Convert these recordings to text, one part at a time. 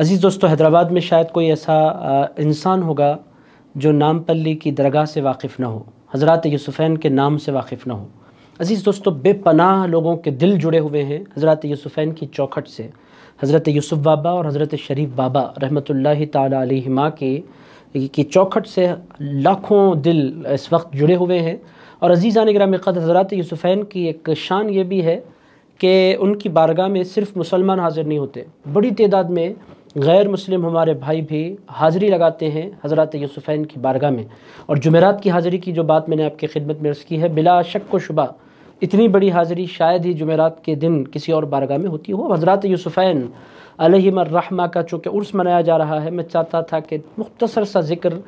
अज़ीज़ दोस्तों हैदराबाद में शायद कोई ऐसा इंसान होगा जो नाम पल्ली की दरगाह से वाकिफ़ ना हो हज़रत यूसुफ़ैन के नाम से वाकिफ़ ना हो अज़ीज़ दोस्तों बेपनाह लोगों के दिल जुड़े हुए हैं हज़रत यूसुफ़ैन की चौखट से हज़रत यूसुफ़ बाबा और हज़रत शरीफ बाबा रहमत ला के की चौखट से लाखों दिल इस वक्त जुड़े हुए हैं और आने ग्राम क़द हज़रत यूसुफ़ैन की एक शान ये भी है कि उनकी बारगाह में सिर्फ़ मुसलमान हाज़िर नहीं होते बड़ी तदाद में गैर मुस्लिम हमारे भाई भी हाज़िरी लगाते हैं हज़रत यूसुफ़ैन की बारगाह में और जुमेरात की हाज़िरी की जो बात मैंने आपकी खिदमत में अर्ज़ की है बिला शक व शुबा इतनी बड़ी हाज़िरी शायद ही जुमेरात के दिन किसी और बारगाह में होती हो हज़रत यूसुफ़ैन अलहमरहमा का चूँकि उर्स मनाया जा रहा है मैं चाहता था कि मुख्तसर सा ज़िक्र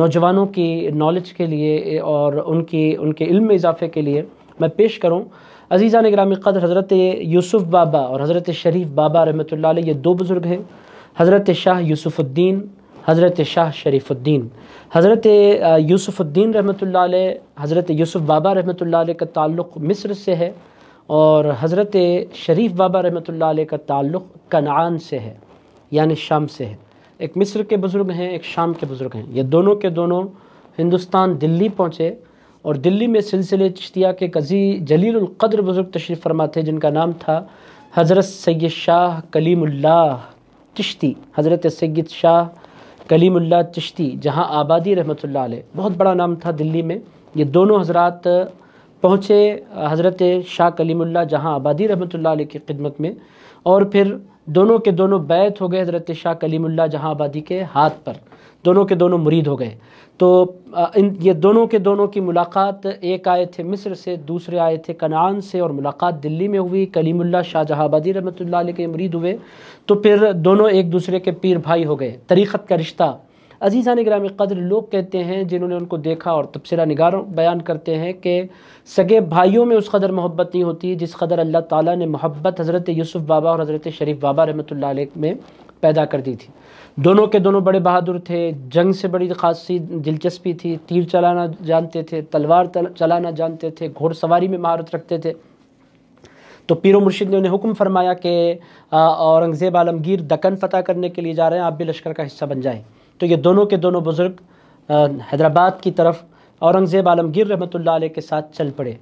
नौजवानों की नॉलेज के लिए और उनकी उनके इल्म में इजाफ़े के लिए मैं पेश करूँ अजीज़ा ने ग्रामी कदर हज़रत यूसुफ़ बाबा और हज़रत शरीफ बाबा रहमत ये दो बुज़ुर्ग हैं हज़रत शाह यूसुफ़ुद्दीन हज़रत शाह शरीफ़ुद्दीन हज़रत यूसुफ़ुद्दीन रहमत हज़रत यूसुफ़ बाबा रहमत का ताल्लुक़ मिस्र से है और हज़रत शरीफ बाबा रहमत का ताल्लुक़ कनान से है यानि शाम से है एक मिस्र के बुज़ुर्ग हैं एक शाम के बुज़ुर्ग हैं ये दोनों के दोनों हिंदुस्तान दिल्ली पहुँचे और दिल्ली में सिलसिले चश्तिया के कज़ी जलीलकद्र बुज़ुर्ग तशरीफ़ फरमा थे जिनका नाम था हज़रत सैद शाह कलीमुल्लाह चिश्ती हज़रत सैद शाह कलीमुल्ला चिश्ती जहाँ आबादी रहमत बहुत बड़ा नाम था दिल्ली में ये दोनों हजरात पहुँचे हज़रत शाह कलीमुल्ला जहाँ आबादी रहमत की खिदमत में और फिर दोनों के दोनों बैत हो गए हज़रत शाह कलीमुल्ला जहाँ आबादी के हाथ पर दोनों के दोनों मुरीद हो गए तो इन ये दोनों के दोनों की मुलाकात एक आए थे मिस्र से दूसरे आए थे कनान से और मुलाकात दिल्ली में हुई कलीमुल्ला शाह जहाबादी रमतल के मुरीद हुए तो फिर दोनों एक दूसरे के पीर भाई हो गए तरीक़त का रिश्ता अजीज़ा निगराम कदर लोग कहते हैं जिन्होंने उनको देखा और तबसरा निगार बयान करते हैं कि सगे भाइयों में उस कदर मोहब्बत नहीं होती जिस कदर अल्लाह ताली ने मोहब्बत हज़रत यूसुफ़ बाबा और हज़रत शरीफ बाबा रहमत में पैदा कर दी थी दोनों के दोनों बड़े बहादुर थे जंग से बड़ी खासी दिलचस्पी थी तीर चलाना जानते थे तलवार चलाना जानते थे घोड़सवारी में महारत रखते थे तो पीरो मुर्शिद ने उन्हें हुक्म फरमाया कि औरंगज़ेब आलमगीर दकन फ़तह करने के लिए जा रहे हैं आप भी लश्कर का हिस्सा बन जाएं तो ये दोनों के दोनों बुज़ुर्ग हैदराबाद की तरफ औरंगज़ेब आलमगीर रहमत ला के साथ चल पड़े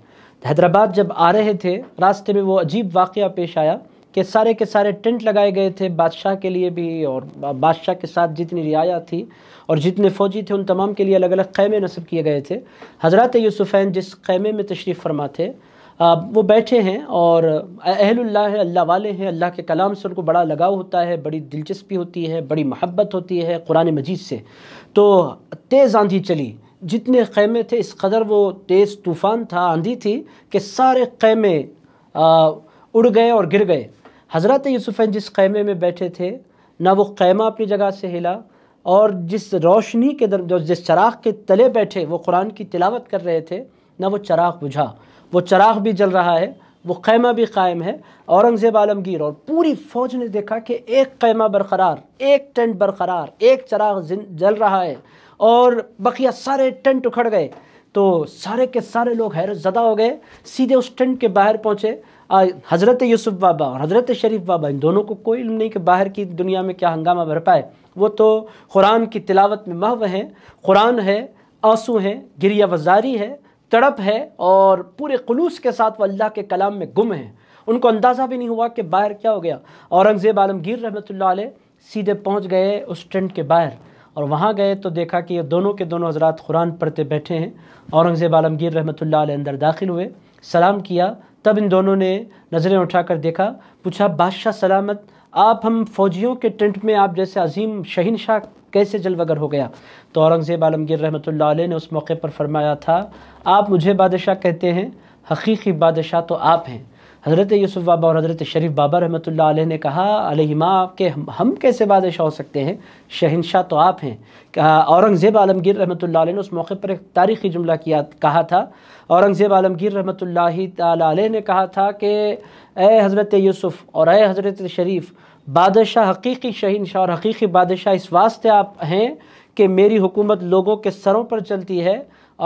हैदराबाद जब आ रहे थे रास्ते में वो अजीब वाक़ पेश आया कि सारे के सारे टेंट लगाए गए थे बादशाह के लिए भी और बादशाह के साथ जितनी रियाया थी और जितने फ़ौजी थे उन तमाम के लिए अलग अलग ख़ैमे नस्ब किए गए थे हज़रत यूसुफ़ैन जिस ख़ैमे में तशरीफ़ फरमा थे वो बैठे हैं और अहलुल्लाह है अल्लाह वाले हैं अल्लाह के कलाम से उनको बड़ा लगाव होता है बड़ी दिलचस्पी होती है बड़ी महब्बत होती है कुरान मजीद से तो तेज़ आंधी चली जितने ख़ैमे थे इस कदर वो तेज़ तूफ़ान था आंधी थी कि सारे ख़ैमे उड़ गए और गिर गए हज़रत यूसुफ़ जिस ख़ैमे में बैठे थे ना वो ख़ैमा अपनी जगह से हिला और जिस रोशनी के दर जिस चराग के तले बैठे वो कुरान की तिलावत कर रहे थे ना वो चराग बुझा वो चराग भी जल रहा है वो खैमा भी कायम है औरंगज़ेब आलमगीर और पूरी फौज ने देखा कि एक खैमा बरकरार एक टेंट बरकरार एक चराग जल रहा है और बकिया सारे टेंट उखड़ गए तो सारे के सारे लोग हैरत ज़दा हो गए सीधे उस टेंट के बाहर पहुँचे हज़रत यूसुफ बाबा और हज़रत शरीफ बाबा इन दोनों को कोई इल्म नहीं कि बाहर की दुनिया में क्या हंगामा भर पाए वो तो कुरान की तिलावत में महव हैं कुरान है आंसू हैं गिरिया वजारी है तड़प है और पूरे खलूस के साथ वो अल्लाह के कलाम में गुम हैं उनको अंदाज़ा भी नहीं हुआ कि बाहर क्या हो गया औरंगज़ेब आलमगीर रहमत सीधे पहुँच गए उस टेंट के बाहर और वहाँ गए तो देखा कि ये दोनों के दोनों हजरात कुरान पढ़ते बैठे हैं औरंगज़ेब आलमगीर रहमत अंदर दाखिल हुए सलाम किया तब इन दोनों ने नज़रें उठाकर देखा पूछा बादशाह सलामत आप हम फौजियों के टेंट में आप जैसे अजीम शहीन शाह कैसे जलवागर हो गया तो औरंगज़ेब आलमगीर रहमत ने उस मौके पर फरमाया था आप मुझे बादशाह कहते हैं हकीकी बादशाह तो आप हैं हज़रत यूसुफ़ बाबा और हज़रत शरीफ बाबा रहमत ने कहा अलहिमा के हम, हम कैसे बादशाह हो सकते हैं शहनशाह तो आप हैं औरंगज़ेब आलमगीर रहमत ने उस मौके पर एक तारीख़ी जुमला किया कहा था औरंगज़ेब आलमगीर रहमत ने कहा था कि अय हज़रत यूसुफ़ और अय हज़रत शरीफ़ बादशाह हकीकी शहीन शाह और हकीकी बादशाह इस वास्ते आप हैं कि मेरी हुकूमत लोगों के सरों पर चलती है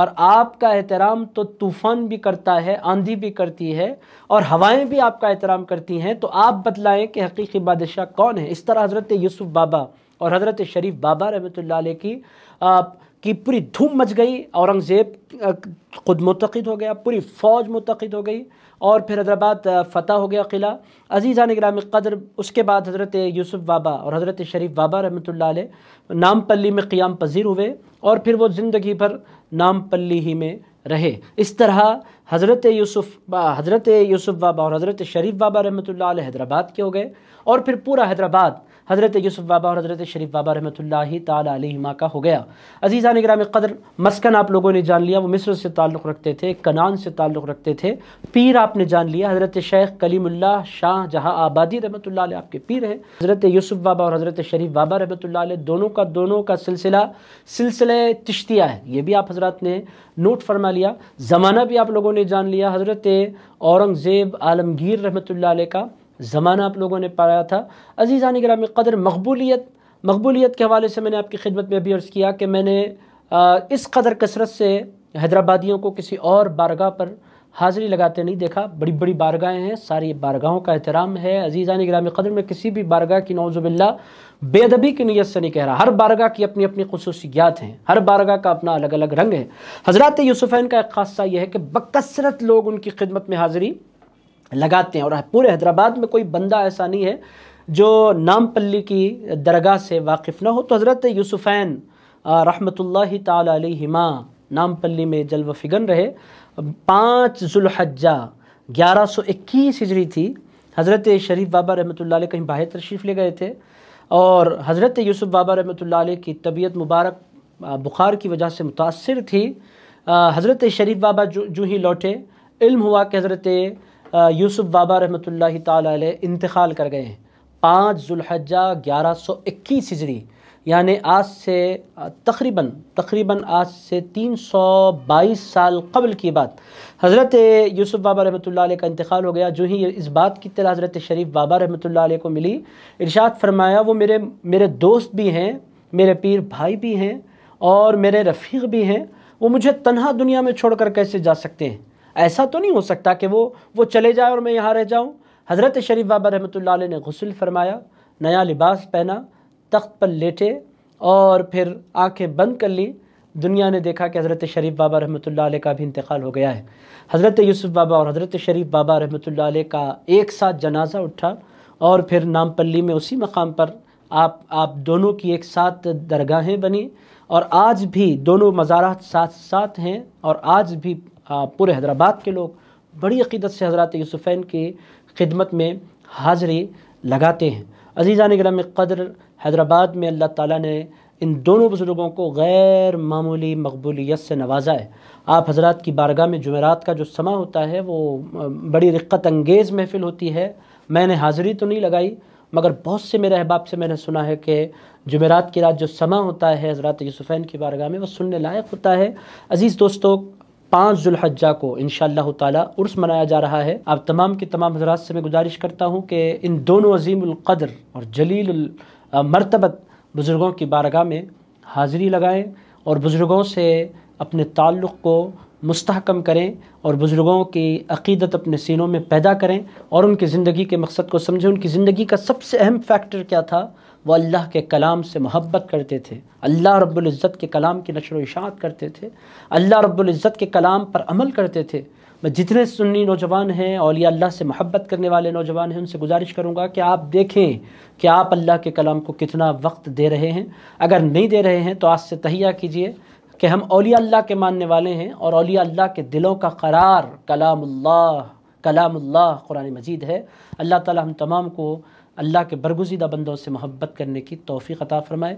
और आपका एहतराम तो तूफ़ान भी करता है आंधी भी करती है और हवाएं भी आपका एहतराम करती हैं तो आप बतलाएँ कि हकीकी बादशाह कौन है इस तरह हज़रत यूसुफ़ बाबा और हज़रत शरीफ बाबा रहमत की कि पूरी धूम मच गई औरंगज़ेब खुद मुतद हो गया पूरी फ़ौज मुतद हो गई और फिर हैदराबाद फ़तह हो गया किला अजीज़ा निगराम कदर उसके बाद हज़रत यूसुफ़ बाबा और हज़रत शरीफ बाबा रहमत नामपल्ली में क़ियाम पजीर हुए और फिर वो ज़िंदगी भर नामपल्ली ही में रहे इस तरह हज़रत यूसुफ हज़रत यूसुफ़ बाबा और हज़रत शरीफ बाबा रहमत हैदराबाद के हो गए और फिर पूरा हैदराबाद हज़रत यूसुफ़ बाबा और हज़रत शरीफ बाबा रहमत तमा का हो गया अजीज़ा निगराम कदर मस्कन आप लोगों ने जान लिया वो मिस्र से ताल्लुक़ रखते थे कनान से ताल्लुक़ रखते थे पीर आपने जान लिया हज़रत शेख कलीमुल्ला शाह जहाँ आबादी रहमत आपके पीर हैं हज़रत यूसुफ़ बाबा और हज़रत शरीफ बाबा रहमत दोनों का दोनों का सिलसिला सिलसिले तिश्तिया है ये भी आप हजरत ने नोट फरमा लिया ज़माना भी आप लोगों ने जान लिया हज़रत औरंगज़ेब आलमगीर रहमत का ज़माना आप लोगों ने पाया था अजीज़ान ग्राम कदर मकबूलीत मकबूलीत के हवाले से मैंने आपकी खिदमत में भी अर्ज़ किया कि मैंने आ, इस कदर कसरत से हैदराबादियों को किसी और बारगाह पर हाज़िरी लगाते नहीं देखा बड़ी बड़ी बारगाहें हैं सारी बारगाहों का एहतराम है अजीज़ान ग्राम कदर में किसी भी बारगाह की नौजुबिल्ला बेदबी की नीयत से नहीं कह रहा हर बारगाह की अपनी अपनी खसूसियात हैं हर बारगाह का अपना अलग अलग रंग है हज़रत यूसुफ़ैन का एक खासा यह है कि बकसरत लोग उनकी खिदमत में हाज़िरी लगाते हैं और पूरे हैदराबाद में कोई बंदा ऐसा नहीं है जो नामपल्ली की दरगाह से वाकिफ़ ना हो तो हज़रत यूसुफ़ैन रहमतुल्लाह तालिमा नामपल्ली में जल्व फिगन रहे पाँच जुल्हजा ग्यारह सौ इक्कीस हिजरी थी हज़रत शरीफ बाबा रहमत कहीं बाहर तशरीफ़ ले गए थे और हज़रत यूसुफ़ बाबा रहमत की तबीयत मुबारक बुखार की वजह से मुतासर थी हज़रत शरीफ बाबा जो जो ही लौटे इल्म हुआ कि हज़रत यूसुफ बाबा रहमत ला इंतकाल कर गए हैं पाँच जुल्हजा ग्यारह सौ इक्कीस हिजरी यानि आज से तकरीबन तकरीबन आज से तीन सौ बाईस साल कबल की बात हज़रत यूसुफ बाबा रहमत का इंतकाल हो गया जो ही इस बात की तरह हज़रत शरीफ बाबा रहमत को मिली इर्शाद फरमाया वो मेरे मेरे दोस्त भी हैं मेरे पीर भाई भी हैं और मेरे रफ़ीक भी हैं वो मुझे तनहा दुनिया में छोड़ कर कैसे जा सकते हैं ऐसा तो नहीं हो सकता कि वो वो चले जाए और मैं यहाँ रह जाऊँ हज़रत शरीफ बाबा रहमत ने गसल फरमाया नया लिबास पहना तख्त पर लेटे और फिर आंखें बंद कर ली दुनिया ने देखा कि हज़रत शरीफ बाबा रहमत का भी इंतकाल हो गया है हज़रत यूसुफ़ बाबा और हज़रत शरीफ बाबा रहमत का एक साथ जनाजा उठा और फिर नामपल्ली में उसी मकाम पर आप आप दोनों की एक साथ दरगाहें बनी और आज भी दोनों मज़ारात साथ साथ हैं और आज भी पूरे हैदराबाद के लोग बड़ी अकीदत से हज़रत यूसुफ़ैन की खिदमत में हाजिरी लगाते हैं अजीज़ान ग्राम कदर हैदराबाद में अल्लाह ताला ने इन दोनों बुज़ुर्गों को गैर मामूली मकबूलीत से नवाजा है आप हजरत की बारगाह में जुमेरात का जो समा होता है वो बड़ी रिक्क़त अंगेज़ महफिल होती है मैंने हाज़िरी तो नहीं लगाई मगर बहुत से मेरे अहबाब से मैंने सुना है कि जुमेरात की रात जो समा होता है हज़रत यूसुफ़ैन की बारगाह में वो सुनने लायक होता है अज़ीज़ दोस्तों पाँच जुल्हजा को इन ताला उर्स मनाया जा रहा है आप तमाम के तमाम हजरात से मैं गुजारिश करता हूँ कि इन दोनों अजीमक़द्र और जलील मरतबत बुज़ुर्गों की बारगाह में हाज़िरी लगाएँ और बुज़ुर्गों से अपने ताल्लुक़ को मुस्तकम करें और बुज़ुर्गों की अक़ीदत अपने सीनों में पैदा करें और उनकी ज़िंदगी के मकसद को समझें उनकी ज़िंदगी का सबसे अहम फ़ैक्टर क्या था वो अल्लाह के कलाम से मोहब्बत करते थे अल्लाह रब्ज़त के कलाम की नशर इशात करते थे अल्लाह रब्ज़त के कलाम पर अमल करते थे मैं जितने सुन्नी नौजवान हैं और या अल्लाह से मोहब्बत करने वाले नौजवान हैं उनसे गुजारिश करूँगा कि आप देखें कि आप अल्लाह के कलाम को कितना वक्त दे रहे हैं अगर नहीं दे रहे हैं तो आज से तहिया कीजिए कि हम अलिया अल्लाह के मानने वाले हैं और अलिया अल्लाह के दिलों का करार कलामुल्लाह कलामुल्लाह कुरान मजीद है अल्लाह ताला हम तमाम को अल्लाह के बरगुजीदा बंदों से मोहब्बत करने की तोफ़ी अता फ़रमाए